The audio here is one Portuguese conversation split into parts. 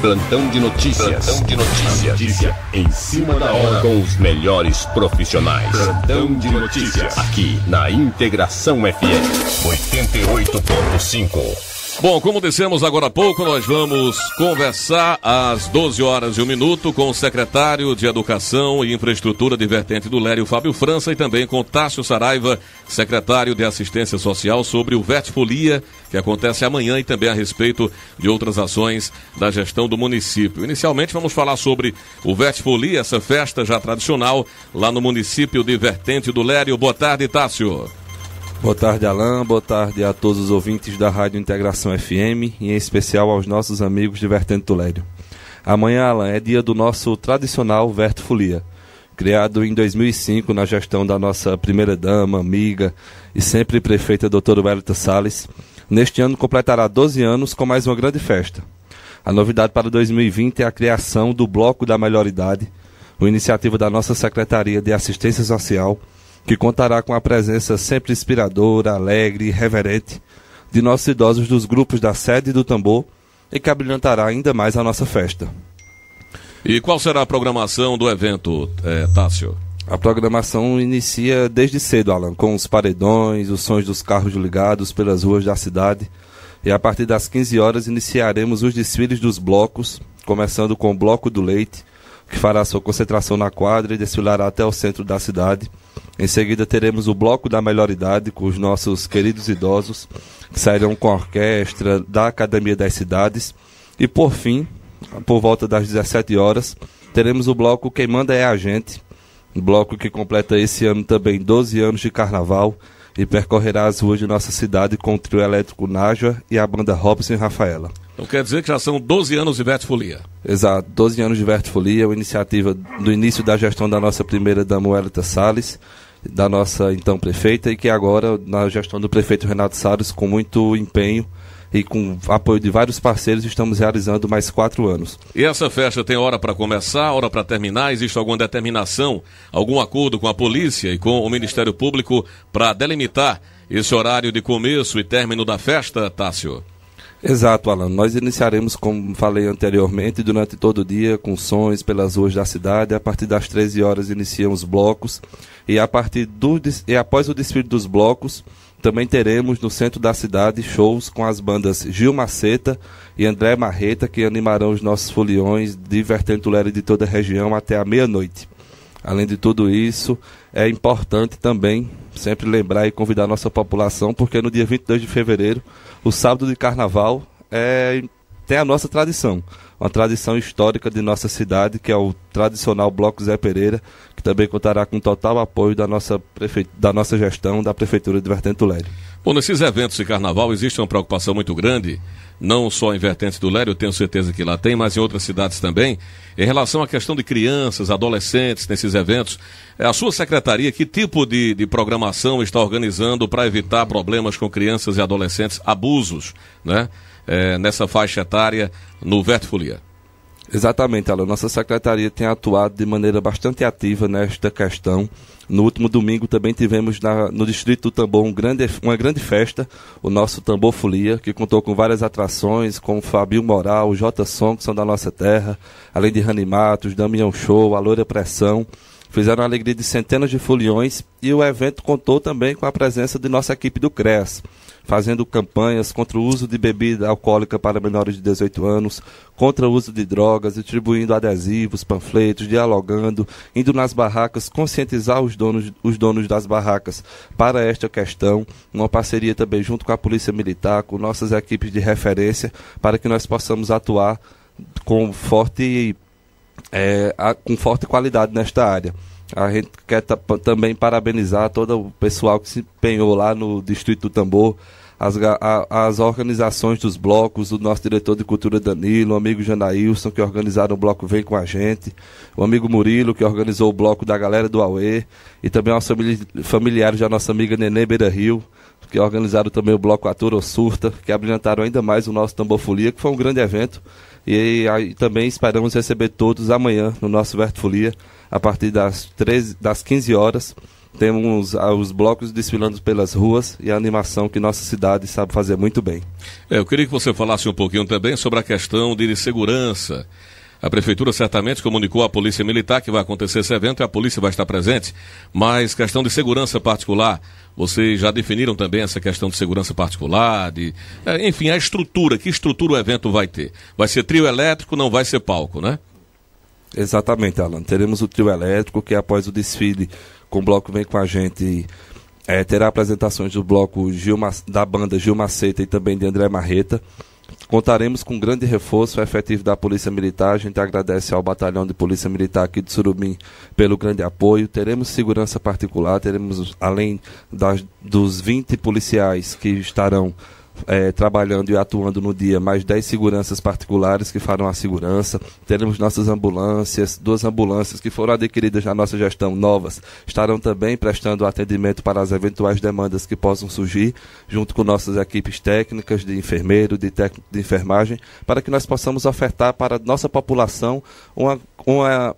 Plantão de notícias. Plantão de notícias. Notícia em cima da hora com os melhores profissionais. Plantão de notícias aqui na Integração FM 88.5. Bom, como dissemos agora há pouco, nós vamos conversar às 12 horas e um minuto com o secretário de Educação e Infraestrutura de Vertente do Lério, Fábio França, e também com Tássio Saraiva, secretário de Assistência Social, sobre o Vertifolia, que acontece amanhã, e também a respeito de outras ações da gestão do município. Inicialmente, vamos falar sobre o Vertifolia, essa festa já tradicional lá no município de Vertente do Lério. Boa tarde, Tássio. Boa tarde, Alain. Boa tarde a todos os ouvintes da Rádio Integração FM e em especial aos nossos amigos de Vertente Tolério. Amanhã, Alain, é dia do nosso tradicional Verto Folia, criado em 2005 na gestão da nossa primeira-dama, amiga e sempre prefeita doutora Wellington Salles. Neste ano completará 12 anos com mais uma grande festa. A novidade para 2020 é a criação do Bloco da Melhor Idade, uma iniciativa da nossa Secretaria de Assistência Social, que contará com a presença sempre inspiradora, alegre e reverente de nossos idosos dos grupos da sede do tambor e que abrilhantará ainda mais a nossa festa. E qual será a programação do evento, é, Tássio? A programação inicia desde cedo, Alan, com os paredões, os sons dos carros ligados pelas ruas da cidade. E a partir das 15 horas iniciaremos os desfiles dos blocos, começando com o Bloco do Leite, que fará sua concentração na quadra e desfilará até o centro da cidade. Em seguida, teremos o Bloco da Melhor Idade, com os nossos queridos idosos, que sairão com a orquestra da Academia das Cidades. E, por fim, por volta das 17 horas, teremos o bloco Quem Manda é a Gente, um bloco que completa esse ano também 12 anos de carnaval e percorrerá as ruas de nossa cidade com o trio elétrico Naja e a banda Robson e Rafaela. Então quer dizer que já são 12 anos de vertifolia. Exato, 12 anos de vertifolia, uma iniciativa do início da gestão da nossa primeira dama Welita Salles, da nossa então prefeita, e que agora, na gestão do prefeito Renato Salles, com muito empenho e com apoio de vários parceiros, estamos realizando mais quatro anos. E essa festa tem hora para começar, hora para terminar? Existe alguma determinação, algum acordo com a polícia e com o Ministério Público para delimitar esse horário de começo e término da festa, Tássio? Exato, Alan. Nós iniciaremos, como falei anteriormente, durante todo o dia com sons pelas ruas da cidade. A partir das 13 horas iniciamos blocos e a partir do e após o desfile dos blocos, também teremos no centro da cidade shows com as bandas Gil Maceta e André Marreta que animarão os nossos foliões de Vertente Lera de toda a região até a meia-noite. Além de tudo isso, é importante também sempre lembrar e convidar a nossa população, porque no dia 22 de fevereiro, o sábado de carnaval, é, tem a nossa tradição, uma tradição histórica de nossa cidade, que é o tradicional Bloco Zé Pereira, que também contará com total apoio da nossa, prefe... da nossa gestão, da Prefeitura de Vertente Lério. Bom, nesses eventos de carnaval existe uma preocupação muito grande não só em Vertentes do Lério, eu tenho certeza que lá tem, mas em outras cidades também, em relação à questão de crianças, adolescentes nesses eventos, é, a sua secretaria, que tipo de, de programação está organizando para evitar problemas com crianças e adolescentes, abusos, né? É, nessa faixa etária no Verto Folia? Exatamente, Alan. Nossa secretaria tem atuado de maneira bastante ativa nesta questão. No último domingo também tivemos na, no Distrito do Tambor um grande, uma grande festa, o nosso Tambor Folia, que contou com várias atrações, como Fabio Moral, J. Som, que são da nossa terra, além de Rani Matos, Damião Show, a Loura Pressão. Fizeram a alegria de centenas de foliões e o evento contou também com a presença de nossa equipe do CRES fazendo campanhas contra o uso de bebida alcoólica para menores de 18 anos, contra o uso de drogas, distribuindo adesivos, panfletos, dialogando, indo nas barracas, conscientizar os donos, os donos das barracas para esta questão. Uma parceria também junto com a Polícia Militar, com nossas equipes de referência, para que nós possamos atuar com forte, é, com forte qualidade nesta área. A gente quer também parabenizar todo o pessoal que se empenhou lá no Distrito do Tambor, as, a, as organizações dos blocos, o nosso diretor de cultura Danilo, o amigo Janaílson que organizaram o bloco Vem com a gente, o amigo Murilo, que organizou o bloco da galera do Aue, e também os familiares da nossa amiga Nenê Beira Rio, que organizaram também o bloco Atura Surta, que abrilhantaram ainda mais o nosso Tamborfolia, que foi um grande evento. E, também esperamos receber todos amanhã no nosso Verto Folia a partir das, 13, das 15 horas. Temos ah, os blocos desfilando pelas ruas e a animação que nossa cidade sabe fazer muito bem. É, eu queria que você falasse um pouquinho também sobre a questão de segurança. A prefeitura certamente comunicou à Polícia Militar que vai acontecer esse evento e a polícia vai estar presente, mas questão de segurança particular, vocês já definiram também essa questão de segurança particular, de, é, enfim, a estrutura, que estrutura o evento vai ter? Vai ser trio elétrico, não vai ser palco, né? Exatamente, Alan. Teremos o trio elétrico que após o desfile com o bloco Vem Com a Gente é, terá apresentações do bloco Gil, da banda Gil Maceta e também de André Marreta. Contaremos com um grande reforço efetivo da Polícia Militar. A gente agradece ao Batalhão de Polícia Militar aqui de Surubim pelo grande apoio. Teremos segurança particular, teremos, além das, dos 20 policiais que estarão é, trabalhando e atuando no dia mais 10 seguranças particulares que farão a segurança. Teremos nossas ambulâncias, duas ambulâncias que foram adquiridas na nossa gestão novas, estarão também prestando atendimento para as eventuais demandas que possam surgir, junto com nossas equipes técnicas de enfermeiro, de técnico de enfermagem, para que nós possamos ofertar para a nossa população uma, uma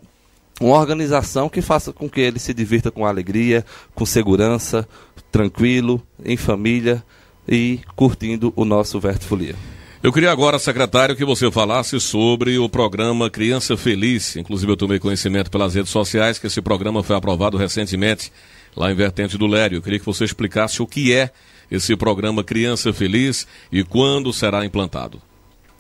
uma organização que faça com que ele se divirta com alegria, com segurança, tranquilo, em família e curtindo o nosso Verto Folia. Eu queria agora, secretário, que você falasse sobre o programa Criança Feliz. Inclusive, eu tomei conhecimento pelas redes sociais que esse programa foi aprovado recentemente lá em Vertente do Lério. Eu queria que você explicasse o que é esse programa Criança Feliz e quando será implantado.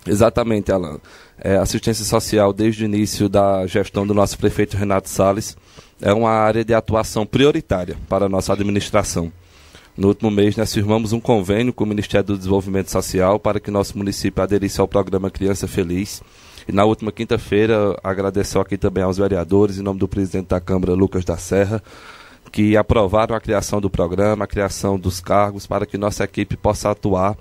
Exatamente, Alan. É, assistência social, desde o início da gestão do nosso prefeito Renato Salles, é uma área de atuação prioritária para a nossa administração. No último mês, nós firmamos um convênio com o Ministério do Desenvolvimento Social para que nosso município aderisse ao programa Criança Feliz. E na última quinta-feira, agradeço aqui também aos vereadores, em nome do presidente da Câmara, Lucas da Serra, que aprovaram a criação do programa, a criação dos cargos, para que nossa equipe possa atuar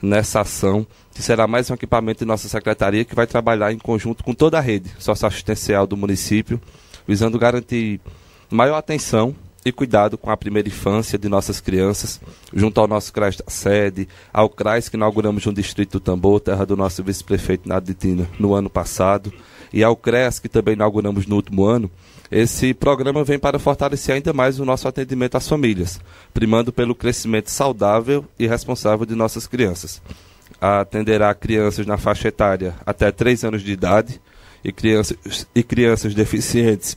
nessa ação, que será mais um equipamento de nossa secretaria, que vai trabalhar em conjunto com toda a rede socioassistencial do município, visando garantir maior atenção e cuidado com a primeira infância de nossas crianças, junto ao nosso CRAS da sede, ao CRAS que inauguramos no Distrito do Tambor, terra do nosso vice-prefeito Naditina, no ano passado, e ao CRES que também inauguramos no último ano. Esse programa vem para fortalecer ainda mais o nosso atendimento às famílias, primando pelo crescimento saudável e responsável de nossas crianças. Atenderá crianças na faixa etária até 3 anos de idade e crianças, e crianças deficientes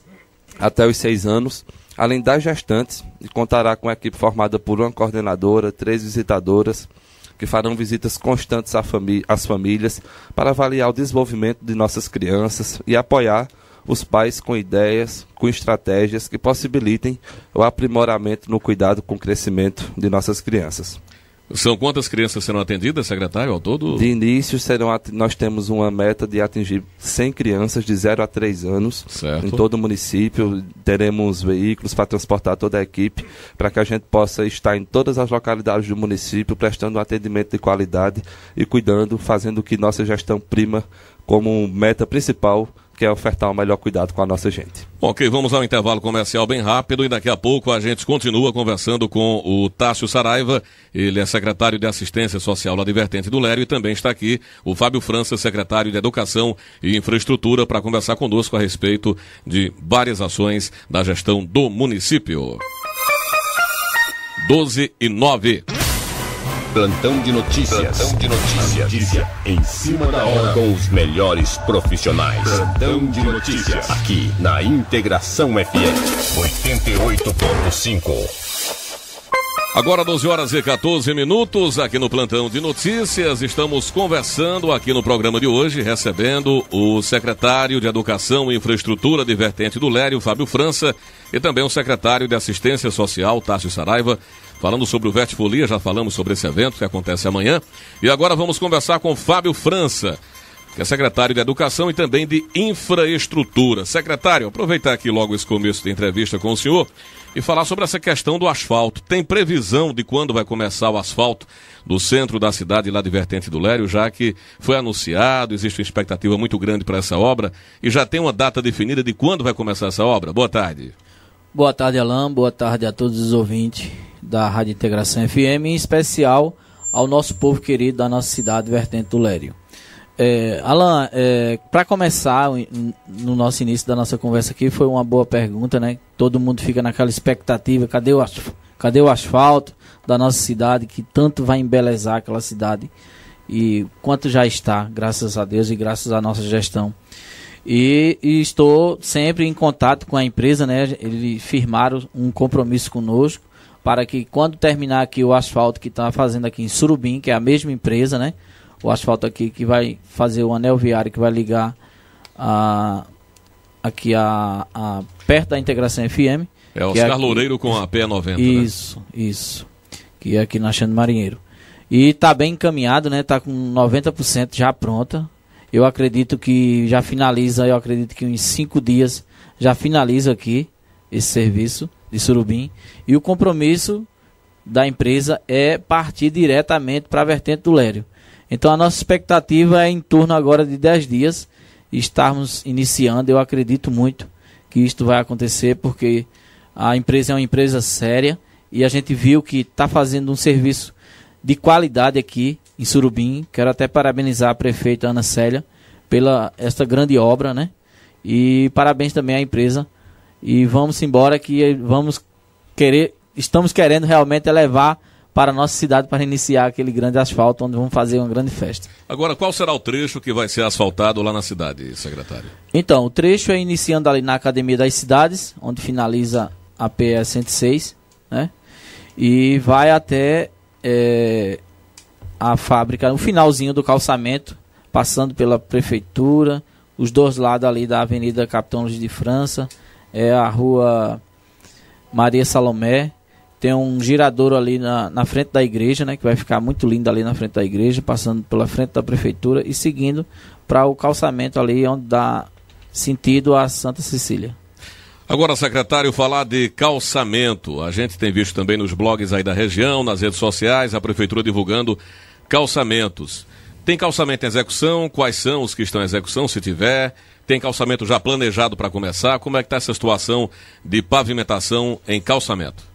até os 6 anos, além das gestantes, e contará com a equipe formada por uma coordenadora, três visitadoras, que farão visitas constantes às famílias para avaliar o desenvolvimento de nossas crianças e apoiar os pais com ideias, com estratégias que possibilitem o aprimoramento no cuidado com o crescimento de nossas crianças. São quantas crianças serão atendidas, secretário, ao todo? De início, serão nós temos uma meta de atingir 100 crianças de 0 a 3 anos certo. em todo o município. Teremos veículos para transportar toda a equipe para que a gente possa estar em todas as localidades do município prestando um atendimento de qualidade e cuidando, fazendo que nossa gestão prima como meta principal quer ofertar o melhor cuidado com a nossa gente. Ok, vamos ao intervalo comercial bem rápido e daqui a pouco a gente continua conversando com o Tássio Saraiva, ele é secretário de Assistência Social da Divertente do Lério e também está aqui o Fábio França, secretário de Educação e Infraestrutura, para conversar conosco a respeito de várias ações da gestão do município. 12 e 9. Plantão de notícias. Plantão de notícias. em cima da hora com os melhores profissionais. Plantão de notícias aqui na Integração FM 88.5. Agora 12 horas e 14 minutos aqui no plantão de notícias. Estamos conversando aqui no programa de hoje, recebendo o secretário de Educação e Infraestrutura de Vertente do Lério, Fábio França, e também o secretário de Assistência Social, Tássio Saraiva, falando sobre o Vertifolia, já falamos sobre esse evento que acontece amanhã. E agora vamos conversar com Fábio França, que é secretário de Educação e também de Infraestrutura. Secretário, aproveitar aqui logo esse começo da entrevista com o senhor e falar sobre essa questão do asfalto. Tem previsão de quando vai começar o asfalto do centro da cidade, lá de Vertente do Lério, já que foi anunciado, existe uma expectativa muito grande para essa obra e já tem uma data definida de quando vai começar essa obra? Boa tarde. Boa tarde, Alain. Boa tarde a todos os ouvintes da Rádio Integração FM, em especial ao nosso povo querido da nossa cidade, Vertente do Lério. É, Alan, é, para começar, no nosso início da nossa conversa aqui, foi uma boa pergunta, né? Todo mundo fica naquela expectativa, cadê o, cadê o asfalto da nossa cidade, que tanto vai embelezar aquela cidade, e quanto já está, graças a Deus e graças à nossa gestão. E, e estou sempre em contato com a empresa, né? Eles firmaram um compromisso conosco, para que quando terminar aqui o asfalto que está fazendo aqui em Surubim, que é a mesma empresa, né? o asfalto aqui que vai fazer o anel viário que vai ligar a, aqui a, a perto da integração FM. É, é Oscar é Loureiro com a PE90. Né? Isso, né? isso. Que é aqui na Xande Marinheiro. E está bem encaminhado, né? Está com 90% já pronta. Eu acredito que já finaliza, eu acredito que em cinco dias já finaliza aqui esse serviço de Surubim. E o compromisso da empresa é partir diretamente para a vertente do Lério. Então a nossa expectativa é em torno agora de 10 dias estarmos iniciando. Eu acredito muito que isto vai acontecer porque a empresa é uma empresa séria e a gente viu que está fazendo um serviço de qualidade aqui em Surubim. Quero até parabenizar a prefeita Ana Célia pela esta grande obra, né? E parabéns também à empresa. E vamos embora que vamos querer, estamos querendo realmente elevar para a nossa cidade para iniciar aquele grande asfalto onde vamos fazer uma grande festa. Agora, qual será o trecho que vai ser asfaltado lá na cidade, secretário? Então, o trecho é iniciando ali na Academia das Cidades, onde finaliza a PE 106, né? E vai até é, a fábrica, o finalzinho do calçamento, passando pela prefeitura, os dois lados ali da Avenida Capitão Luiz de França, é a rua Maria Salomé, tem um girador ali na, na frente da igreja, né? Que vai ficar muito lindo ali na frente da igreja, passando pela frente da prefeitura e seguindo para o calçamento ali onde dá sentido a Santa Cecília. Agora, secretário, falar de calçamento. A gente tem visto também nos blogs aí da região, nas redes sociais, a prefeitura divulgando calçamentos. Tem calçamento em execução? Quais são os que estão em execução, se tiver? Tem calçamento já planejado para começar? Como é que está essa situação de pavimentação em calçamento?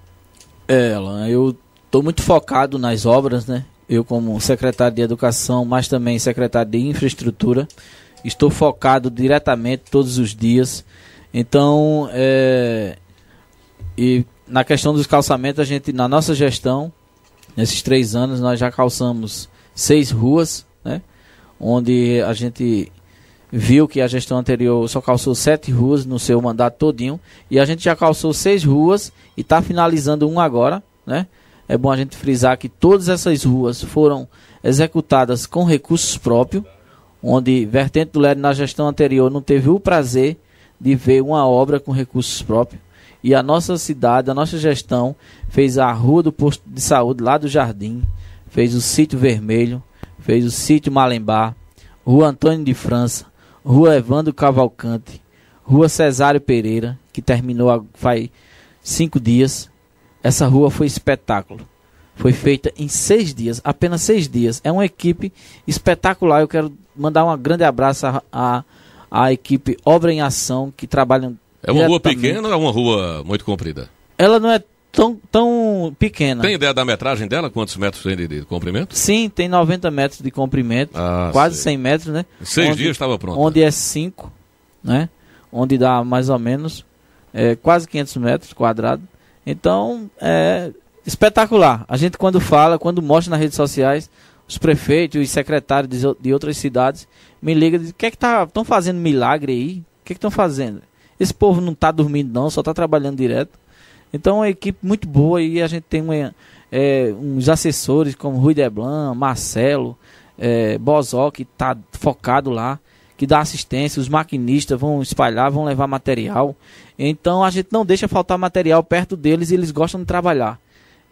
É, Alan, eu estou muito focado nas obras, né? Eu como secretário de Educação, mas também secretário de Infraestrutura, estou focado diretamente todos os dias. Então, é, e na questão dos calçamentos, a gente, na nossa gestão, nesses três anos, nós já calçamos seis ruas, né? Onde a gente viu que a gestão anterior só calçou sete ruas no seu mandato todinho e a gente já calçou seis ruas e está finalizando um agora, né? É bom a gente frisar que todas essas ruas foram executadas com recursos próprios, onde Vertente do Leste na gestão anterior não teve o prazer de ver uma obra com recursos próprios. E a nossa cidade, a nossa gestão, fez a rua do posto de saúde lá do Jardim, fez o sítio Vermelho, fez o sítio Malembar, Rua Antônio de França, Rua Evandro Cavalcante, Rua Cesário Pereira, que terminou faz cinco dias. Essa rua foi espetáculo. Foi feita em seis dias, apenas seis dias. É uma equipe espetacular. Eu quero mandar um grande abraço à equipe Obra em Ação, que trabalham. É uma rua pequena ou é uma rua muito comprida? Ela não é tão, tão pequena. Tem ideia da metragem dela? Quantos metros tem de, de comprimento? Sim, tem 90 metros de comprimento, ah, quase sei. 100 metros, né? Seis onde, dias estava pronto. Onde é 5, né? Onde dá mais ou menos é, quase 500 metros quadrados. Então, é espetacular. A gente quando fala, quando mostra nas redes sociais, os prefeitos, os secretários de, de outras cidades me ligam e dizem, o que é que estão tá, fazendo milagre aí? O que é que estão fazendo? Esse povo não está dormindo não, só está trabalhando direto. Então é uma equipe muito boa e a gente tem uma, é, uns assessores como Rui Deblan, Marcelo, é, Bozó, que está focado lá, que dá assistência, os maquinistas vão espalhar, vão levar material. Então a gente não deixa faltar material perto deles e eles gostam de trabalhar.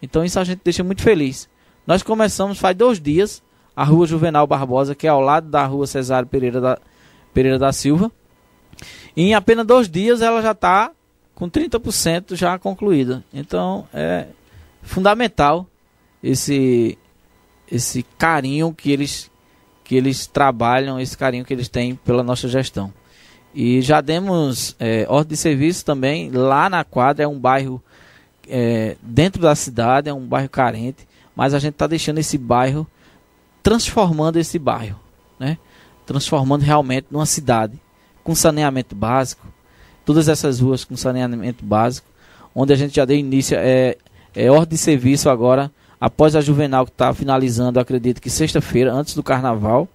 Então isso a gente deixa muito feliz. Nós começamos faz dois dias a rua Juvenal Barbosa, que é ao lado da rua Cesário Pereira da, Pereira da Silva. E em apenas dois dias ela já está com 30% já concluída. Então é fundamental esse esse carinho que eles que eles trabalham, esse carinho que eles têm pela nossa gestão. E já demos é, ordem de serviço também lá na quadra, é um bairro é, dentro da cidade, é um bairro carente, mas a gente está deixando esse bairro, transformando esse bairro, né? transformando realmente numa cidade, com saneamento básico, todas essas ruas com saneamento básico, onde a gente já deu início, é, é ordem de serviço agora, após a Juvenal que está finalizando, acredito que sexta-feira, antes do Carnaval,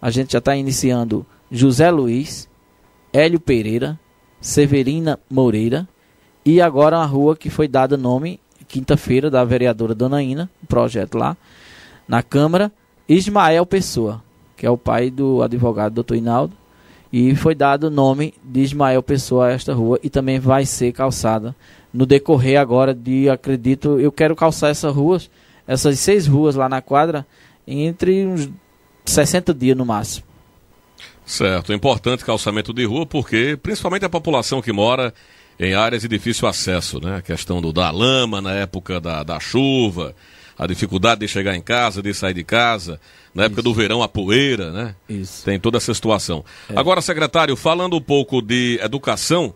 a gente já está iniciando José Luiz, Hélio Pereira, Severina Moreira, e agora a rua que foi dada nome, quinta-feira, da vereadora Dona Ina, projeto lá, na Câmara, Ismael Pessoa, que é o pai do advogado Dr. Inaldo, e foi dado o nome de Ismael Pessoa a esta rua e também vai ser calçada no decorrer agora de, acredito, eu quero calçar essas ruas, essas seis ruas lá na quadra, entre uns 60 dias no máximo. Certo, é importante calçamento de rua porque principalmente a população que mora em áreas de difícil acesso, né? A questão do, da lama na época da, da chuva, a dificuldade de chegar em casa, de sair de casa, na época Isso. do verão a poeira, né? Isso. Tem toda essa situação. É. Agora, secretário, falando um pouco de educação,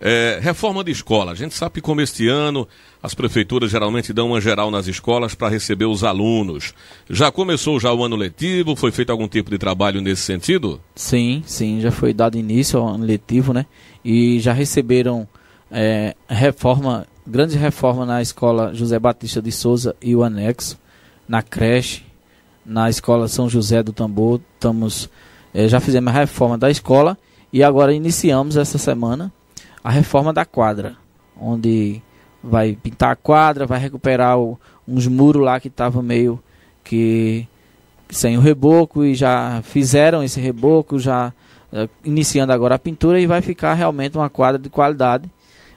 é, reforma de escola. A gente sabe que como este ano as prefeituras geralmente dão uma geral nas escolas para receber os alunos. Já começou já o ano letivo? Foi feito algum tipo de trabalho nesse sentido? Sim, sim, já foi dado início ao ano letivo, né? E já receberam é, reforma grande reforma na escola José Batista de Souza e o anexo, na creche, na escola São José do Tambor. Estamos, eh, já fizemos a reforma da escola e agora iniciamos essa semana a reforma da quadra, onde vai pintar a quadra, vai recuperar o, uns muros lá que estavam meio que sem o reboco e já fizeram esse reboco, já eh, iniciando agora a pintura e vai ficar realmente uma quadra de qualidade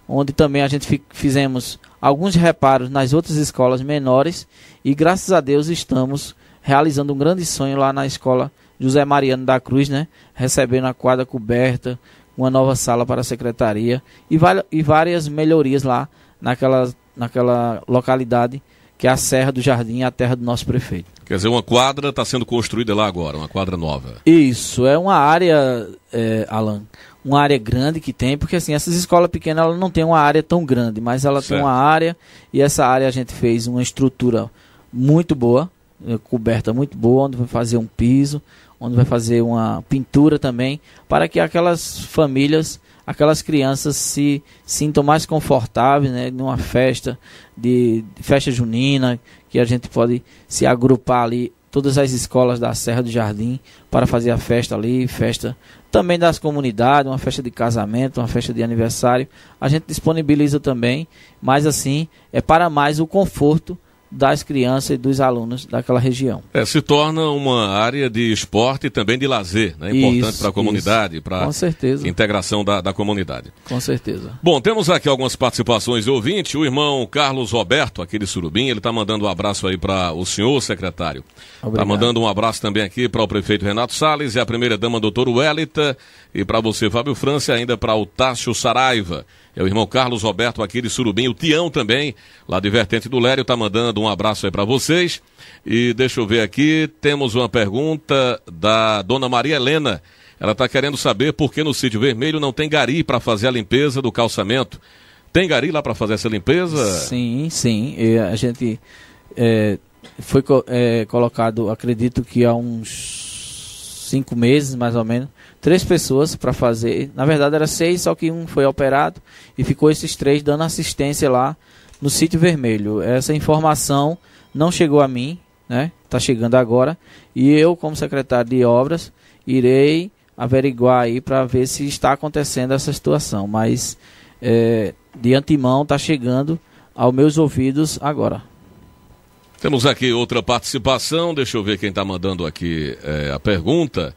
onde também a gente fizemos alguns reparos nas outras escolas menores e graças a Deus estamos realizando um grande sonho lá na escola José Mariano da Cruz, né? Recebendo a quadra coberta, uma nova sala para a secretaria e, e várias melhorias lá naquela, naquela localidade que é a Serra do Jardim, a terra do nosso prefeito. Quer dizer, uma quadra está sendo construída lá agora, uma quadra nova. Isso, é uma área, é, Alan, uma área grande que tem, porque assim, essas escolas pequenas ela não tem uma área tão grande, mas ela certo. tem uma área e essa área a gente fez uma estrutura muito boa, eh, coberta muito boa, onde vai fazer um piso, onde vai fazer uma pintura também, para que aquelas famílias, aquelas crianças se sintam mais confortáveis, né, numa festa de, de festa junina, que a gente pode se agrupar ali todas as escolas da Serra do Jardim para fazer a festa ali, festa também das comunidades, uma festa de casamento, uma festa de aniversário, a gente disponibiliza também, mas assim, é para mais o conforto das crianças e dos alunos daquela região. É, se torna uma área de esporte e também de lazer, né? Importante para a comunidade, para a integração da, da comunidade. Com certeza. Bom, temos aqui algumas participações de ouvinte. O irmão Carlos Roberto, aqui de Surubim, ele está mandando um abraço aí para o senhor secretário. Está mandando um abraço também aqui para o prefeito Renato Salles e a primeira-dama doutora Welita e para você, Fábio França, e ainda para o Tássio Saraiva. É o irmão Carlos Roberto aqui de Surubim, o Tião também, lá de Vertente do Lério, tá mandando um abraço aí para vocês. E deixa eu ver aqui, temos uma pergunta da dona Maria Helena. Ela está querendo saber por que no sítio vermelho não tem gari para fazer a limpeza do calçamento. Tem gari lá para fazer essa limpeza? Sim, sim. a gente é, foi é, colocado, acredito que há uns cinco meses mais ou menos, três pessoas para fazer. Na verdade era seis, só que um foi operado e ficou esses três dando assistência lá no sítio vermelho. Essa informação não chegou a mim, né? Tá chegando agora e eu como secretário de obras irei averiguar aí para ver se está acontecendo essa situação, mas é, de antemão está chegando aos meus ouvidos agora. Temos aqui outra participação, deixa eu ver quem está mandando aqui é, a pergunta.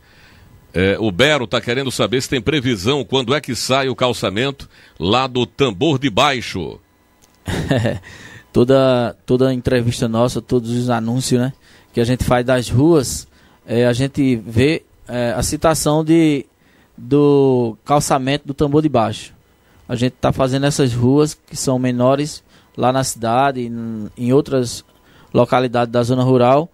É, o Bero está querendo saber se tem previsão quando é que sai o calçamento lá do tambor de baixo. toda toda entrevista nossa, todos os anúncios, né, que a gente faz das ruas, é, a gente vê é, a citação de do calçamento do tambor de baixo. A gente está fazendo essas ruas que são menores lá na cidade, em, em outras localidades da zona rural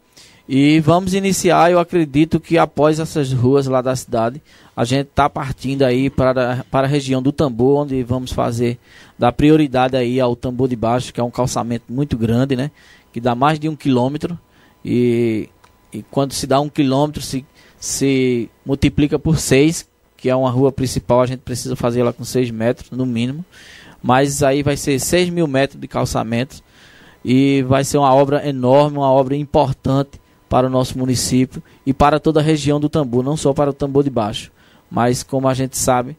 e vamos iniciar, eu acredito que após essas ruas lá da cidade, a gente está partindo aí para, para a região do Tambor, onde vamos fazer, dar prioridade aí ao Tambor de Baixo, que é um calçamento muito grande, né? Que dá mais de um quilômetro. E, e quando se dá um quilômetro, se, se multiplica por seis, que é uma rua principal, a gente precisa fazer ela com seis metros, no mínimo. Mas aí vai ser seis mil metros de calçamento. E vai ser uma obra enorme, uma obra importante para o nosso município e para toda a região do Tambor, não só para o Tambor de Baixo, mas como a gente sabe,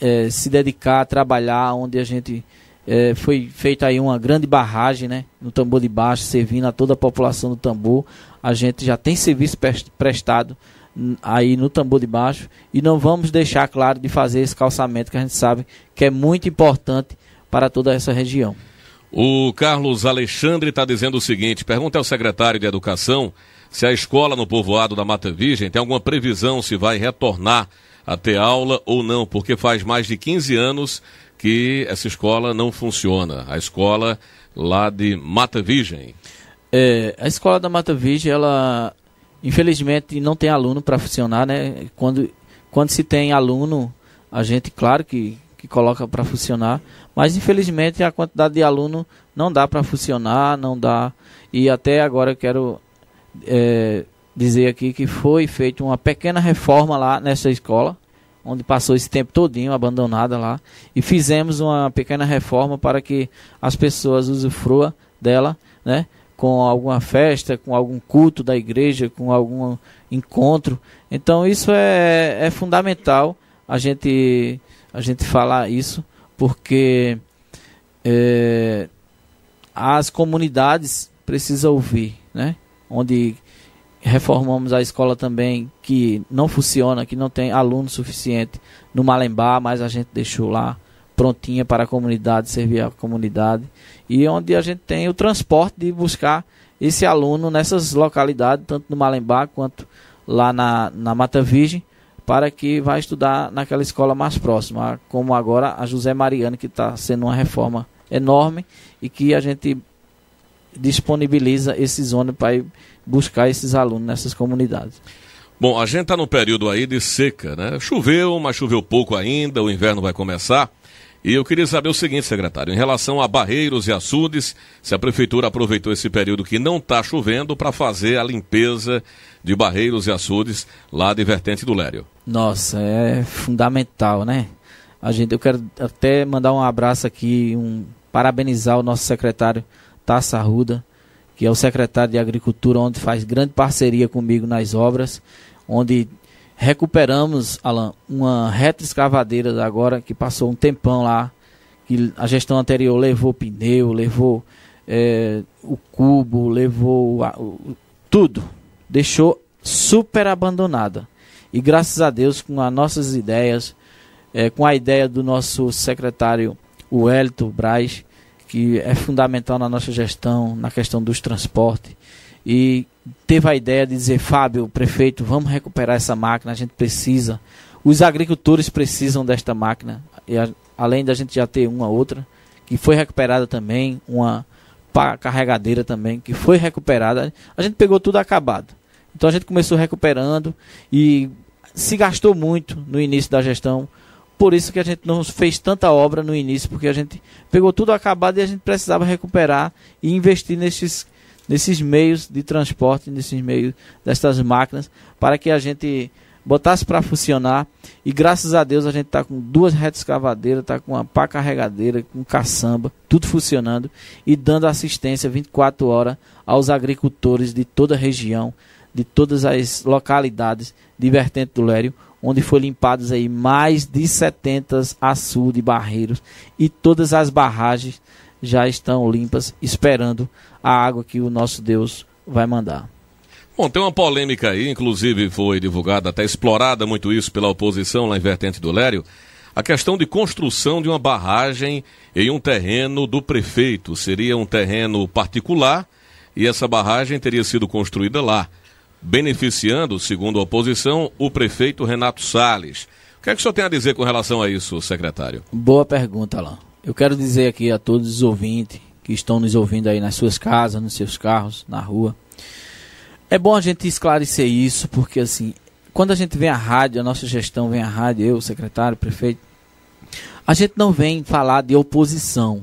é, se dedicar, trabalhar, onde a gente é, foi feita aí uma grande barragem né, no Tambor de Baixo, servindo a toda a população do Tambor. A gente já tem serviço prestado aí no Tambor de Baixo e não vamos deixar, claro, de fazer esse calçamento que a gente sabe que é muito importante para toda essa região. O Carlos Alexandre está dizendo o seguinte: pergunta ao secretário de Educação se a escola no povoado da Mata Virgem tem alguma previsão se vai retornar a ter aula ou não, porque faz mais de 15 anos que essa escola não funciona. A escola lá de Mata Virgem. É, a escola da Mata Virgem, ela infelizmente não tem aluno para funcionar, né? Quando, quando se tem aluno, a gente, claro que que coloca para funcionar, mas infelizmente a quantidade de aluno não dá para funcionar, não dá. E até agora eu quero é, dizer aqui que foi feita uma pequena reforma lá nessa escola, onde passou esse tempo todinho abandonada lá, e fizemos uma pequena reforma para que as pessoas usufruam dela, né? com alguma festa, com algum culto da igreja, com algum encontro. Então isso é, é fundamental a gente a gente falar isso, porque é, as comunidades precisam ouvir, né? Onde reformamos a escola também, que não funciona, que não tem aluno suficiente no Malembá, mas a gente deixou lá prontinha para a comunidade, servir a comunidade. E onde a gente tem o transporte de buscar esse aluno nessas localidades, tanto no Malembá quanto lá na, na Mata Virgem, para que vá estudar naquela escola mais próxima, como agora a José Mariano, que está sendo uma reforma enorme e que a gente disponibiliza esses ônibus para ir buscar esses alunos nessas comunidades. Bom, a gente está num período aí de seca, né? Choveu, mas choveu pouco ainda, o inverno vai começar. E eu queria saber o seguinte, secretário, em relação a barreiros e açudes, se a prefeitura aproveitou esse período que não está chovendo para fazer a limpeza de barreiros e açudes lá de Vertente do Lério. Nossa, é fundamental, né? A gente, eu quero até mandar um abraço aqui, um parabenizar o nosso secretário Taça Arruda, que é o secretário de Agricultura, onde faz grande parceria comigo nas obras, onde recuperamos, Alan, uma reta escavadeira agora que passou um tempão lá, que a gestão anterior levou pneu, levou é, o cubo, levou a, o, tudo, deixou super abandonada. E graças a Deus, com as nossas ideias, é, com a ideia do nosso secretário Wellington Braz, que é fundamental na nossa gestão, na questão dos transportes, e teve a ideia de dizer, Fábio, prefeito, vamos recuperar essa máquina, a gente precisa. Os agricultores precisam desta máquina, e a, além da gente já ter uma outra, que foi recuperada também, uma carregadeira também, que foi recuperada. A gente pegou tudo acabado. Então a gente começou recuperando e se gastou muito no início da gestão. Por isso que a gente não fez tanta obra no início, porque a gente pegou tudo acabado e a gente precisava recuperar e investir nesses, nesses meios de transporte, nesses meios dessas máquinas, para que a gente botasse para funcionar. E graças a Deus a gente está com duas escavadeiras, está com uma pá carregadeira, com caçamba, tudo funcionando e dando assistência 24 horas aos agricultores de toda a região de todas as localidades de Vertente do Lério, onde foram limpados aí mais de 70 açudes, barreiros e todas as barragens já estão limpas, esperando a água que o nosso Deus vai mandar. Bom, tem uma polêmica aí, inclusive foi divulgada, até explorada muito isso pela oposição lá em Vertente do Lério, a questão de construção de uma barragem em um terreno do prefeito. Seria um terreno particular e essa barragem teria sido construída lá beneficiando, segundo a oposição, o prefeito Renato Salles. O que é que o senhor tem a dizer com relação a isso, secretário? Boa pergunta, Alain. Eu quero dizer aqui a todos os ouvintes que estão nos ouvindo aí nas suas casas, nos seus carros, na rua. É bom a gente esclarecer isso, porque assim, quando a gente vem à rádio, a nossa gestão vem à rádio, eu, secretário, prefeito, a gente não vem falar de oposição,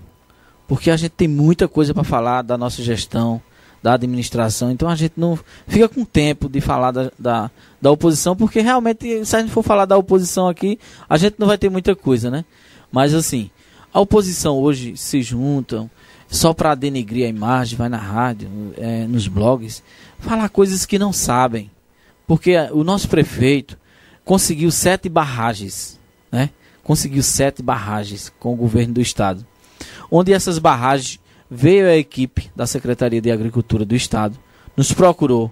porque a gente tem muita coisa para falar da nossa gestão, da administração. Então a gente não fica com tempo de falar da, da, da, oposição, porque realmente, se a gente for falar da oposição aqui, a gente não vai ter muita coisa, né? Mas assim, a oposição hoje se juntam só para denegrir a imagem, vai na rádio, é, nos blogs, falar coisas que não sabem. Porque o nosso prefeito conseguiu sete barragens, né? Conseguiu sete barragens com o governo do estado. Onde essas barragens veio a equipe da Secretaria de Agricultura do Estado, nos procurou,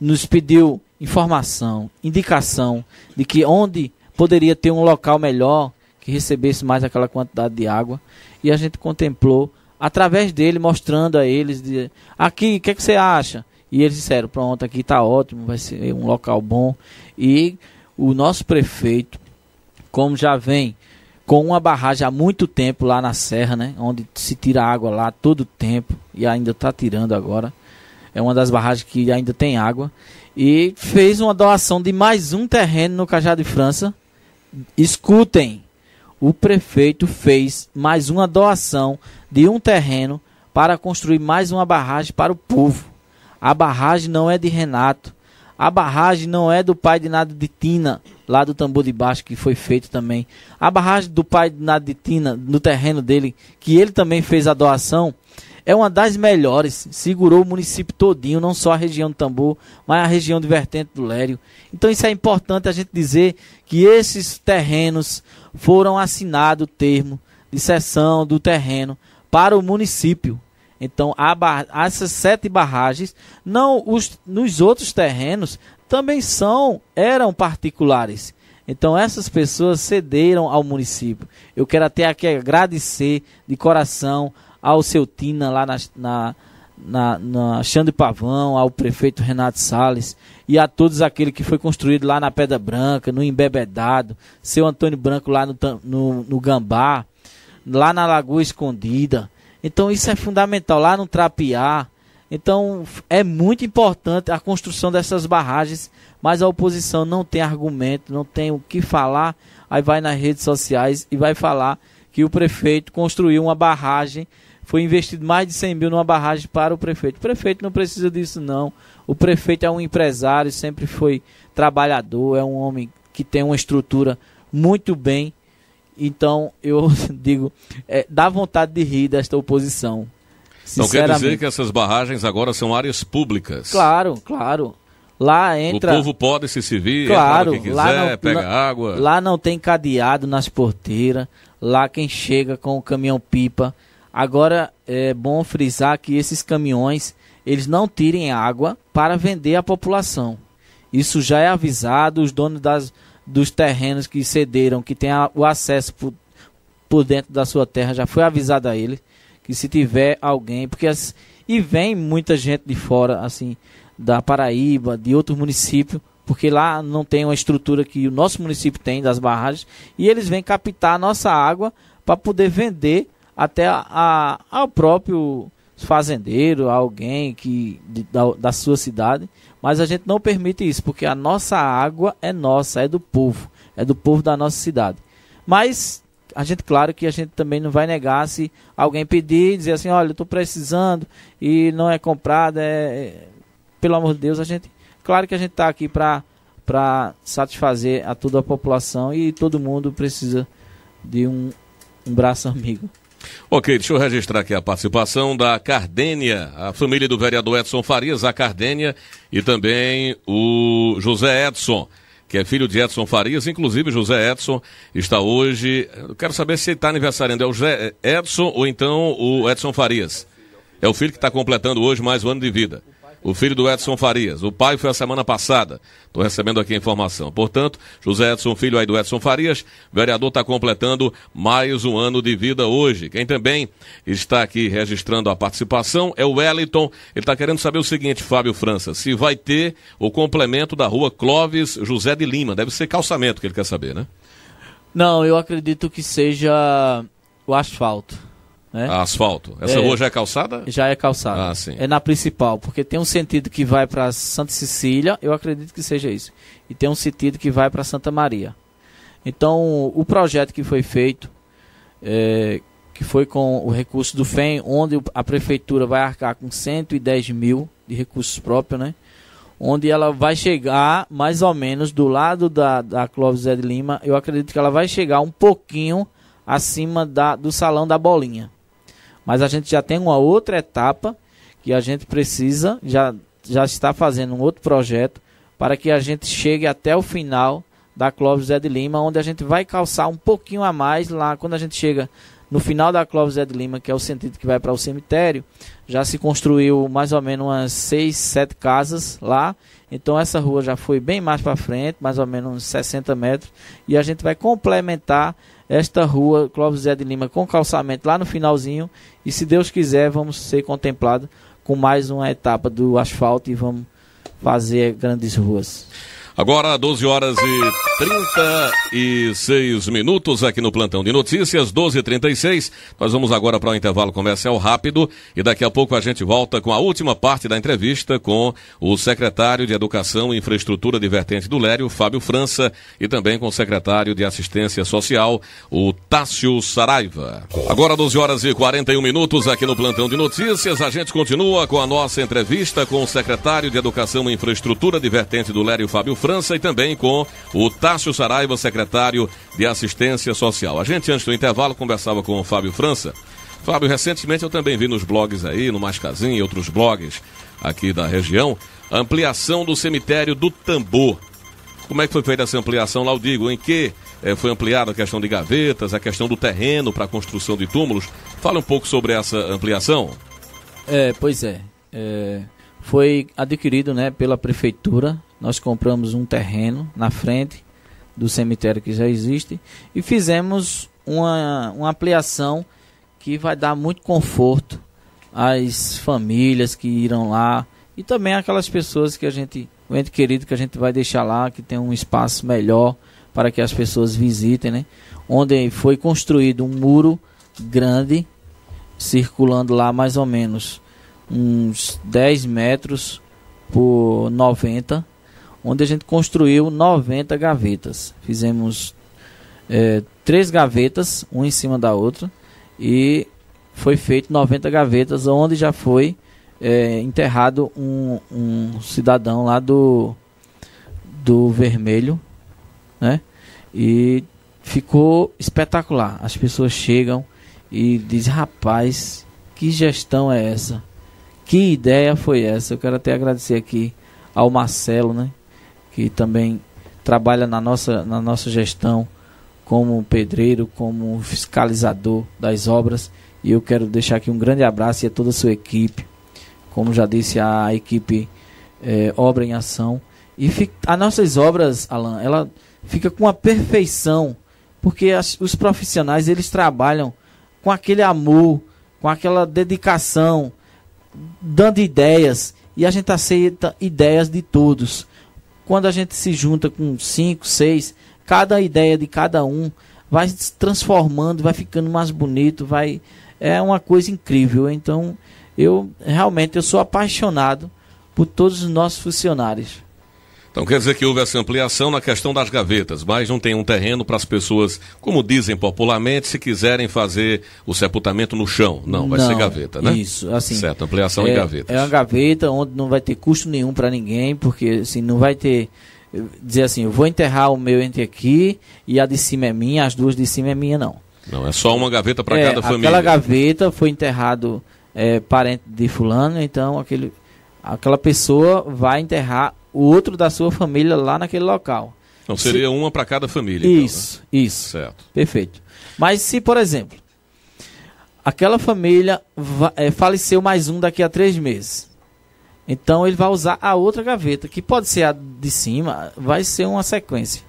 nos pediu informação, indicação de que onde poderia ter um local melhor que recebesse mais aquela quantidade de água, e a gente contemplou através dele, mostrando a eles, de, aqui, o que, é que você acha? E eles disseram, pronto, aqui está ótimo, vai ser um local bom. E o nosso prefeito, como já vem com uma barragem há muito tempo lá na serra, né? Onde se tira água lá todo tempo e ainda está tirando agora. É uma das barragens que ainda tem água. E fez uma doação de mais um terreno no Cajado de França. Escutem, o prefeito fez mais uma doação de um terreno para construir mais uma barragem para o povo. A barragem não é de Renato, a barragem não é do pai de nada de Tina, lá do tambor de baixo, que foi feito também. A barragem do pai de nada de Tina, no terreno dele, que ele também fez a doação, é uma das melhores. Segurou o município todinho, não só a região do tambor, mas a região de vertente do Lério. Então isso é importante a gente dizer que esses terrenos foram assinado o termo de cessão do terreno para o município. Então, há, essas sete barragens. Não, os, nos outros terrenos também são, eram particulares. Então essas pessoas cederam ao município. Eu quero até aqui agradecer de coração ao seu Tina lá na, na, na, na Xande Pavão, ao prefeito Renato Sales e a todos aquele que foi construído lá na Pedra Branca, no Embebedado, seu Antônio Branco lá no, no, no Gambá, lá na Lagoa Escondida, então isso é fundamental lá no Trapiá. Então é muito importante a construção dessas barragens, mas a oposição não tem argumento, não tem o que falar. Aí vai nas redes sociais e vai falar que o prefeito construiu uma barragem, foi investido mais de 100 mil numa barragem para o prefeito. O prefeito não precisa disso, não. O prefeito é um empresário, sempre foi trabalhador, é um homem que tem uma estrutura muito bem então, eu digo, é, dá vontade de rir desta oposição. Não quer dizer que essas barragens agora são áreas públicas. Claro, claro. Lá entra. O povo pode se servir, é claro, entra que quiser, lá não, pega lá, água. Lá não tem cadeado nas porteiras. Lá quem chega com o caminhão pipa. Agora é bom frisar que esses caminhões eles não tirem água para vender à população. Isso já é avisado, os donos das, dos terrenos que cederam, que tem a, o acesso por, por dentro da sua terra, já foi avisado a ele que se tiver alguém, porque as, e vem muita gente de fora, assim, da Paraíba, de outros municípios, porque lá não tem uma estrutura que o nosso município tem das barragens, e eles vêm captar a nossa água para poder vender até a, a, ao próprio fazendeiro, alguém que de, da, da sua cidade, mas a gente não permite isso, porque a nossa água é nossa, é do povo, é do povo da nossa cidade. Mas a gente, claro que a gente também não vai negar se alguém pedir, dizer assim, olha, eu estou precisando e não é comprado, é, é... pelo amor de Deus, a gente, claro que a gente está aqui para para satisfazer a toda a população e todo mundo precisa de um, um braço amigo. Ok, deixa eu registrar aqui a participação da Cardênia, a família do vereador Edson Farias, a Cardênia, e também o José Edson, que é filho de Edson Farias. Inclusive, José Edson está hoje. Eu quero saber se está aniversariando. É o José Edson ou então o Edson Farias? É o filho que está completando hoje mais um ano de vida o filho do Edson Farias. O pai foi a semana passada. Estou recebendo aqui a informação. Portanto, José Edson, filho aí do Edson Farias, vereador está completando mais um ano de vida hoje. Quem também está aqui registrando a participação é o Wellington. Ele está querendo saber o seguinte, Fábio França, se vai ter o complemento da rua Clóvis José de Lima. Deve ser calçamento que ele quer saber, né? Não, eu acredito que seja o asfalto. Né? Ah, asfalto. Essa é, rua já é calçada? Já é calçada. Ah, sim. É na principal, porque tem um sentido que vai para Santa Cecília, eu acredito que seja isso. E tem um sentido que vai para Santa Maria. Então, o projeto que foi feito, é, que foi com o recurso do FEM, onde a prefeitura vai arcar com 110 mil de recursos próprios, né? Onde ela vai chegar mais ou menos do lado da, da Clóvis Zé de Lima, eu acredito que ela vai chegar um pouquinho acima da, do salão da bolinha. Mas a gente já tem uma outra etapa que a gente precisa, já, já está fazendo um outro projeto para que a gente chegue até o final da Clóvis Zé de Lima, onde a gente vai calçar um pouquinho a mais lá quando a gente chega no final da Clóvis Zé de Lima, que é o sentido que vai para o cemitério, já se construiu mais ou menos umas 6, 7 casas lá. Então essa rua já foi bem mais para frente, mais ou menos uns 60 metros, e a gente vai complementar esta rua Clóvis Zé de Lima com calçamento lá no finalzinho e se Deus quiser vamos ser contemplados com mais uma etapa do asfalto e vamos fazer grandes ruas. Agora, 12 horas e 36 minutos aqui no Plantão de Notícias, 12h36. Nós vamos agora para o um intervalo comercial rápido e daqui a pouco a gente volta com a última parte da entrevista com o secretário de Educação e Infraestrutura de Vertente do Lério, Fábio França, e também com o secretário de Assistência Social, o Tássio Saraiva. Agora, 12 horas e 41 minutos aqui no Plantão de Notícias. A gente continua com a nossa entrevista com o secretário de Educação e Infraestrutura de Vertente do Lério, Fábio França França e também com o Tássio Saraiva, secretário de Assistência Social. A gente, antes do intervalo, conversava com o Fábio França. Fábio, recentemente eu também vi nos blogs aí, no Mais Casim e outros blogs aqui da região, a ampliação do cemitério do Tambor. Como é que foi feita essa ampliação? Lá eu digo, em que é, foi ampliada a questão de gavetas, a questão do terreno para a construção de túmulos. Fala um pouco sobre essa ampliação. É, pois é. é foi adquirido né, pela prefeitura nós compramos um terreno na frente do cemitério que já existe e fizemos uma, uma ampliação que vai dar muito conforto às famílias que irão lá e também aquelas pessoas que a gente, o ente querido que a gente vai deixar lá, que tem um espaço melhor para que as pessoas visitem, né? Onde foi construído um muro grande, circulando lá mais ou menos uns 10 metros por 90 onde a gente construiu 90 gavetas. Fizemos é, três gavetas, uma em cima da outra, e foi feito 90 gavetas, onde já foi é, enterrado um, um cidadão lá do, do Vermelho, né? E ficou espetacular. As pessoas chegam e dizem, rapaz, que gestão é essa? Que ideia foi essa? Eu quero até agradecer aqui ao Marcelo, né? que também trabalha na nossa, na nossa gestão como pedreiro, como fiscalizador das obras. E eu quero deixar aqui um grande abraço e a toda a sua equipe, como já disse, a equipe é, Obra em Ação. E fica, as nossas obras, Alan, ela fica com a perfeição, porque as, os profissionais eles trabalham com aquele amor, com aquela dedicação, dando ideias, e a gente aceita ideias de todos. Quando a gente se junta com cinco, seis, cada ideia de cada um vai se transformando, vai ficando mais bonito, vai é uma coisa incrível. Então, eu realmente eu sou apaixonado por todos os nossos funcionários. Então quer dizer que houve essa ampliação na questão das gavetas, mas não tem um terreno para as pessoas, como dizem popularmente, se quiserem fazer o sepultamento no chão. Não, vai não, ser gaveta, né? Isso, assim. Certo, ampliação é, em gavetas. É uma gaveta onde não vai ter custo nenhum para ninguém, porque assim, não vai ter eh, dizer assim, eu vou enterrar o meu entre aqui e a de cima é minha, as duas de cima é minha não. Não, é só uma gaveta para é, cada família. Aquela gaveta foi enterrado é, parente de fulano, então aquele aquela pessoa vai enterrar o outro da sua família lá naquele local. Então seria se... uma para cada família. Isso, então, né? isso. Certo. Perfeito. Mas se, por exemplo, aquela família é, faleceu mais um daqui a três meses. Então ele vai usar a outra gaveta, que pode ser a de cima, vai ser uma sequência.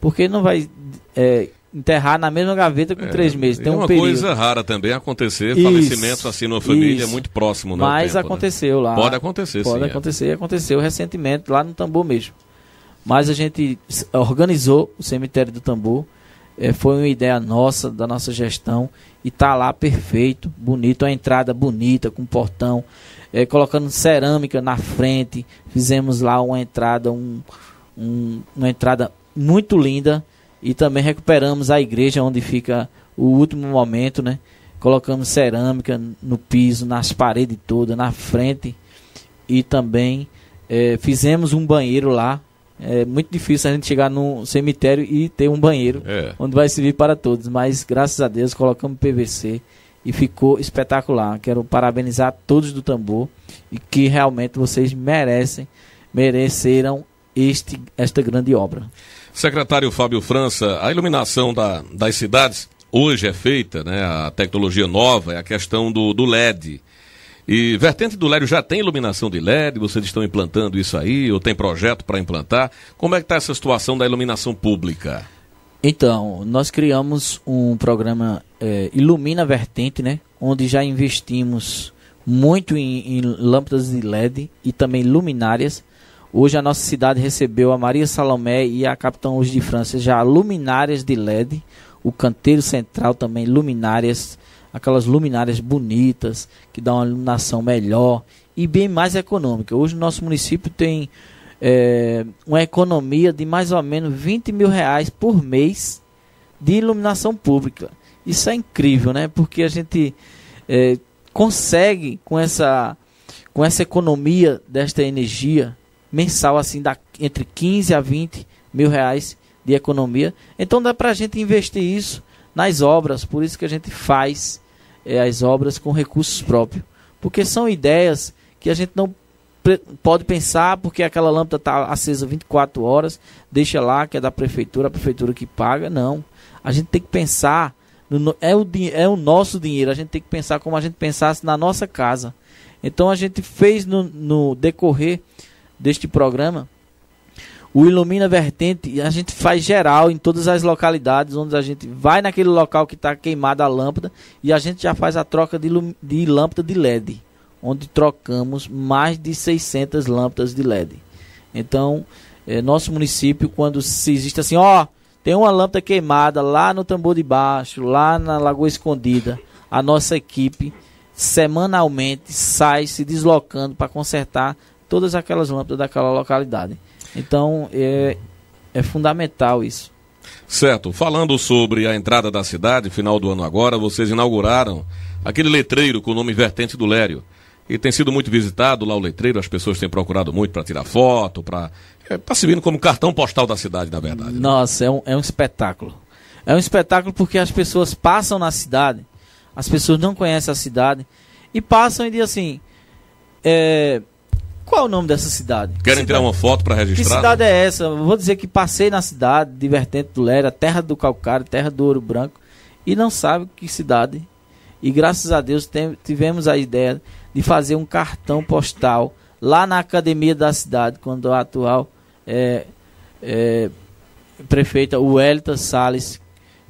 Porque não vai é, enterrar na mesma gaveta com é, três meses. Tem é um uma período. coisa rara também acontecer isso, falecimento assim numa família muito próximo, né? Mas tempo, né? aconteceu né? lá. Pode acontecer, Pode sim, é. acontecer, é. aconteceu recentemente lá no Tambor mesmo. Mas a gente organizou o cemitério do Tambor. É, foi uma ideia nossa, da nossa gestão, e tá lá perfeito, bonito, a entrada bonita, com portão, é, colocando cerâmica na frente, fizemos lá uma entrada, um, um, uma entrada muito linda, e também recuperamos a igreja onde fica o último momento, né? Colocamos cerâmica no piso, nas paredes todas, na frente e também é, fizemos um banheiro lá. É muito difícil a gente chegar num cemitério e ter um banheiro é. onde vai servir para todos, mas graças a Deus colocamos PVC e ficou espetacular. Quero parabenizar todos do tambor e que realmente vocês merecem, mereceram este, esta grande obra. Secretário Fábio França, a iluminação da, das cidades hoje é feita, né? A tecnologia nova é a questão do, do LED. E vertente do LED já tem iluminação de LED? Vocês estão implantando isso aí? Ou tem projeto para implantar? Como é que está essa situação da iluminação pública? Então, nós criamos um programa é, Ilumina Vertente, né? Onde já investimos muito em, em lâmpadas de LED e também luminárias Hoje a nossa cidade recebeu a Maria Salomé e a Capitão Luz de França já luminárias de LED, o canteiro central também luminárias, aquelas luminárias bonitas que dão uma iluminação melhor e bem mais econômica. Hoje o nosso município tem é, uma economia de mais ou menos 20 mil reais por mês de iluminação pública. Isso é incrível, né? Porque a gente é, consegue com essa com essa economia desta energia mensal, assim, da, entre 15 a 20 mil reais de economia. Então dá para a gente investir isso nas obras, por isso que a gente faz é, as obras com recursos próprios. Porque são ideias que a gente não pode pensar, porque aquela lâmpada está acesa 24 horas, deixa lá que é da prefeitura, a prefeitura que paga. Não. A gente tem que pensar. No, é, o, é o nosso dinheiro, a gente tem que pensar como a gente pensasse na nossa casa. Então a gente fez no, no decorrer deste programa, o Ilumina Vertente, a gente faz geral em todas as localidades, onde a gente vai naquele local que está queimada a lâmpada e a gente já faz a troca de, de, lâmpada de LED, onde trocamos mais de 600 lâmpadas de LED. Então, eh, nosso município, quando se existe assim, ó, tem uma lâmpada queimada lá no Tambor de Baixo, lá na Lagoa Escondida, a nossa equipe semanalmente sai se deslocando para consertar todas aquelas lâmpadas daquela localidade. Então é, é fundamental isso. Certo. Falando sobre a entrada da cidade, final do ano agora, vocês inauguraram aquele letreiro com o nome Vertente do Lério. E tem sido muito visitado lá o letreiro, as pessoas têm procurado muito para tirar foto, para. Está é, servindo como cartão postal da cidade, na verdade. Né? Nossa, né? é, um, é um espetáculo. É um espetáculo porque as pessoas passam na cidade, as pessoas não conhecem a cidade, e passam e dizem assim: é, qual é o nome dessa cidade? Querem cidade? tirar uma foto para registrar? Que cidade né? é essa? vou dizer que passei na cidade, divertente do Lera, terra do calcário, terra do ouro branco, e não sabe que cidade. E graças a Deus tem, tivemos a ideia de fazer um cartão postal lá na academia da cidade, quando a atual é, é, prefeita Welita Salles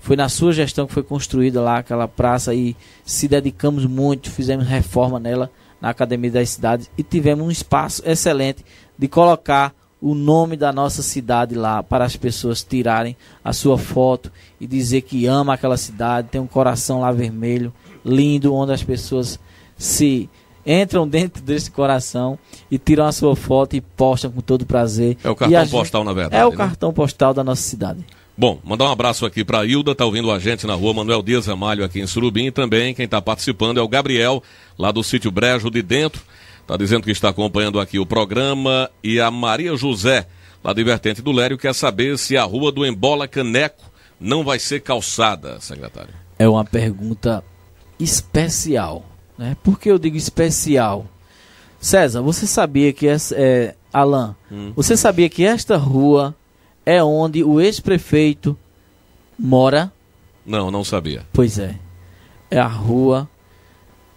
foi na sua gestão que foi construída lá aquela praça e se dedicamos muito, fizemos reforma nela na Academia das Cidades e tivemos um espaço excelente de colocar o nome da nossa cidade lá para as pessoas tirarem a sua foto e dizer que ama aquela cidade, tem um coração lá vermelho, lindo, onde as pessoas se entram dentro desse coração e tiram a sua foto e postam com todo prazer. É o cartão postal, na verdade. É o né? cartão postal da nossa cidade. Bom, mandar um abraço aqui para a Hilda, tá ouvindo a gente na rua Manuel Dias Amalho aqui em Surubim. Também quem está participando é o Gabriel, lá do sítio Brejo de Dentro. está dizendo que está acompanhando aqui o programa. E a Maria José, lá de Vertente do Lério, quer saber se a rua do Embola Caneco não vai ser calçada, secretário. É uma pergunta especial. Né? Por que eu digo especial? César, você sabia que essa. É, Alain, hum. você sabia que esta rua é onde o ex-prefeito mora. Não, não sabia. Pois é. É a rua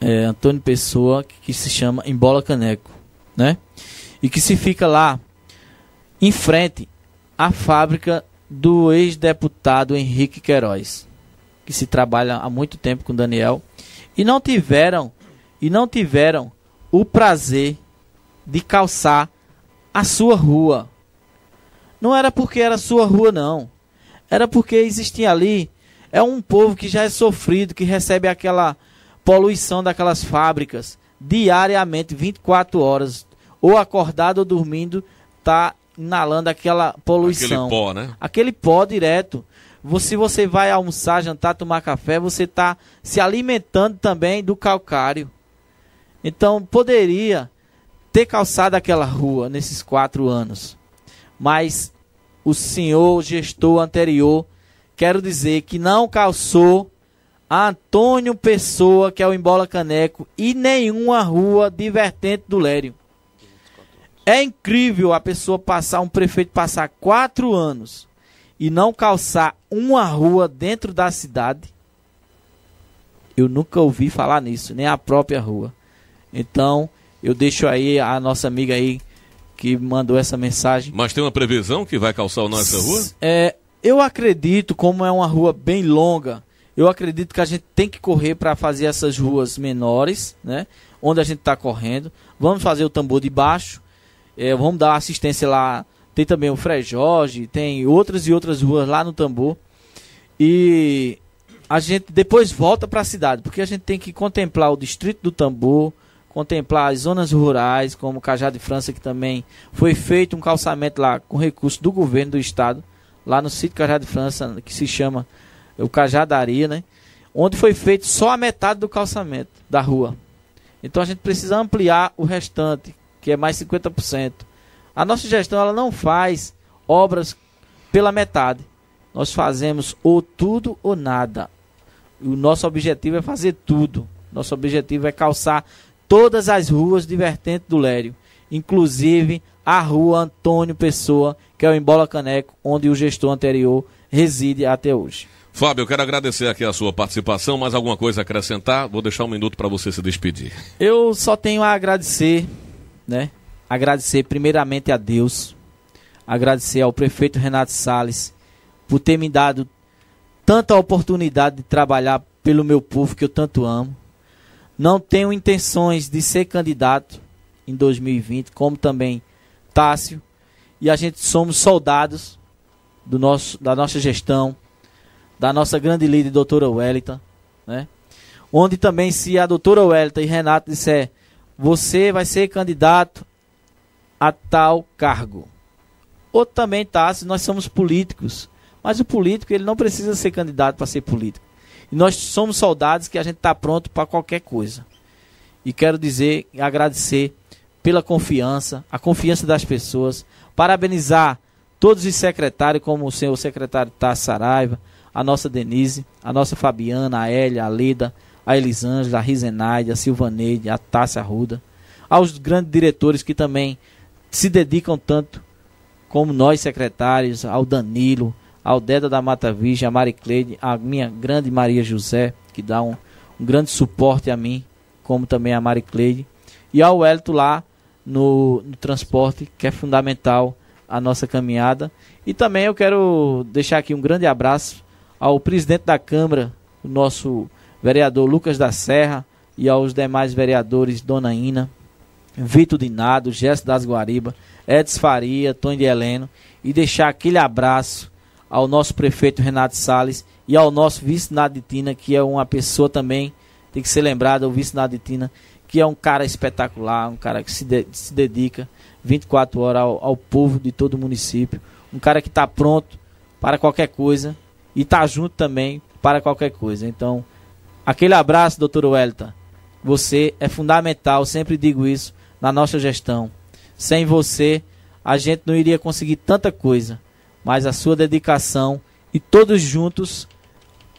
é, Antônio Pessoa, que, que se chama Embola Caneco, né? E que se fica lá em frente à fábrica do ex-deputado Henrique Queiroz, que se trabalha há muito tempo com Daniel, e não tiveram e não tiveram o prazer de calçar a sua rua não era porque era sua rua, não. Era porque existia ali. É um povo que já é sofrido, que recebe aquela poluição daquelas fábricas diariamente, 24 horas, ou acordado ou dormindo, tá inalando aquela poluição. Aquele pó, né? Aquele pó direto. Se você, você vai almoçar, jantar, tomar café, você está se alimentando também do calcário. Então, poderia ter calçado aquela rua nesses quatro anos. Mas o senhor gestor anterior, quero dizer que não calçou Antônio Pessoa, que é o Embola Caneco, e nenhuma rua divertente do Lério. É incrível a pessoa passar, um prefeito passar quatro anos e não calçar uma rua dentro da cidade. Eu nunca ouvi falar nisso, nem a própria rua. Então, eu deixo aí a nossa amiga aí que mandou essa mensagem. Mas tem uma previsão que vai calçar nessa rua? É, eu acredito, como é uma rua bem longa, eu acredito que a gente tem que correr para fazer essas ruas menores, né? Onde a gente está correndo. Vamos fazer o tambor de baixo. É, vamos dar assistência lá. Tem também o Frei Jorge, tem outras e outras ruas lá no tambor. E a gente depois volta para a cidade, porque a gente tem que contemplar o distrito do tambor, contemplar as zonas rurais, como Cajado de França, que também foi feito um calçamento lá com recurso do governo do estado, lá no sítio Cajado de França, que se chama o Cajadaria, né? Onde foi feito só a metade do calçamento da rua. Então a gente precisa ampliar o restante, que é mais 50%. A nossa gestão ela não faz obras pela metade. Nós fazemos ou tudo ou nada. O nosso objetivo é fazer tudo. Nosso objetivo é calçar todas as ruas de vertente do Lério, inclusive a rua Antônio Pessoa, que é o Embola Caneco, onde o gestor anterior reside até hoje. Fábio, eu quero agradecer aqui a sua participação. Mais alguma coisa a acrescentar? Vou deixar um minuto para você se despedir. Eu só tenho a agradecer, né? Agradecer primeiramente a Deus, agradecer ao prefeito Renato Sales por ter me dado tanta oportunidade de trabalhar pelo meu povo que eu tanto amo. Não tenho intenções de ser candidato em 2020, como também Tássio. E a gente somos soldados do nosso, da nossa gestão, da nossa grande líder, doutora Wellington, né? Onde também se a doutora Wellington e Renato disser, você vai ser candidato a tal cargo. Ou também, Tássio, nós somos políticos. Mas o político, ele não precisa ser candidato para ser político. E nós somos soldados que a gente está pronto para qualquer coisa. E quero dizer, agradecer pela confiança, a confiança das pessoas, parabenizar todos os secretários, como o senhor secretário Tassi Saraiva, a nossa Denise, a nossa Fabiana, a Elia, a Leda, a Elisângela, a Rizenaide, a Silvaneide, a Tássia Arruda, aos grandes diretores que também se dedicam tanto como nós secretários, ao Danilo, Aldeda da Mata Virgem, a Mari Cleide, a minha grande Maria José, que dá um, um grande suporte a mim, como também a Mari Cleide, e ao Elito lá no, no transporte, que é fundamental a nossa caminhada. E também eu quero deixar aqui um grande abraço ao presidente da Câmara, o nosso vereador Lucas da Serra, e aos demais vereadores Dona Ina, Vitor Dinado, Gesto das Guariba, Edson Faria, Tony de Heleno, e deixar aquele abraço ao nosso prefeito Renato Sales e ao nosso vice Naditina que é uma pessoa também, tem que ser lembrada, o vice Naditina que é um cara espetacular, um cara que se, de, se dedica 24 horas ao, ao, povo de todo o município, um cara que está pronto para qualquer coisa e está junto também para qualquer coisa. Então, aquele abraço, doutor Welta Você é fundamental, sempre digo isso, na nossa gestão. Sem você, a gente não iria conseguir tanta coisa mas a sua dedicação e todos juntos,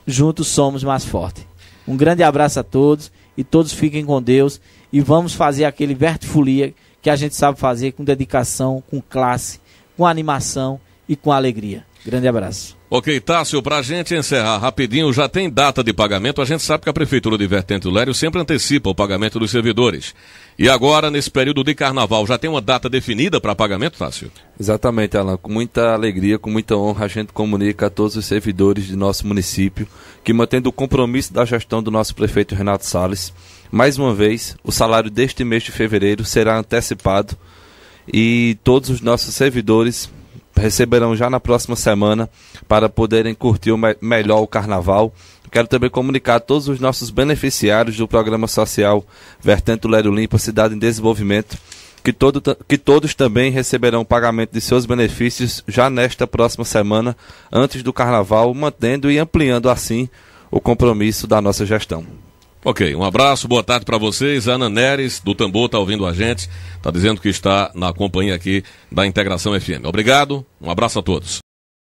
juntos somos mais fortes. Um grande abraço a todos e todos fiquem com Deus e vamos fazer aquele vertifolia que a gente sabe fazer com dedicação, com classe, com animação e com alegria. Grande abraço. Ok, Tássio, para a gente encerrar rapidinho, já tem data de pagamento. A gente sabe que a Prefeitura de Vertente Lério sempre antecipa o pagamento dos servidores. E agora, nesse período de carnaval, já tem uma data definida para pagamento, Tássio? Exatamente, Alan. Com muita alegria, com muita honra, a gente comunica a todos os servidores de nosso município que, mantendo o compromisso da gestão do nosso prefeito Renato Salles, mais uma vez, o salário deste mês de fevereiro será antecipado e todos os nossos servidores receberão já na próxima semana para poderem curtir o me melhor o carnaval. Quero também comunicar a todos os nossos beneficiários do programa social Vertento Lério Limpo, Cidade em Desenvolvimento, que, todo, que todos também receberão o pagamento de seus benefícios já nesta próxima semana, antes do carnaval, mantendo e ampliando assim o compromisso da nossa gestão. Ok, um abraço, boa tarde para vocês. Ana Neres, do Tambor, está ouvindo a gente, está dizendo que está na companhia aqui da Integração FM. Obrigado, um abraço a todos.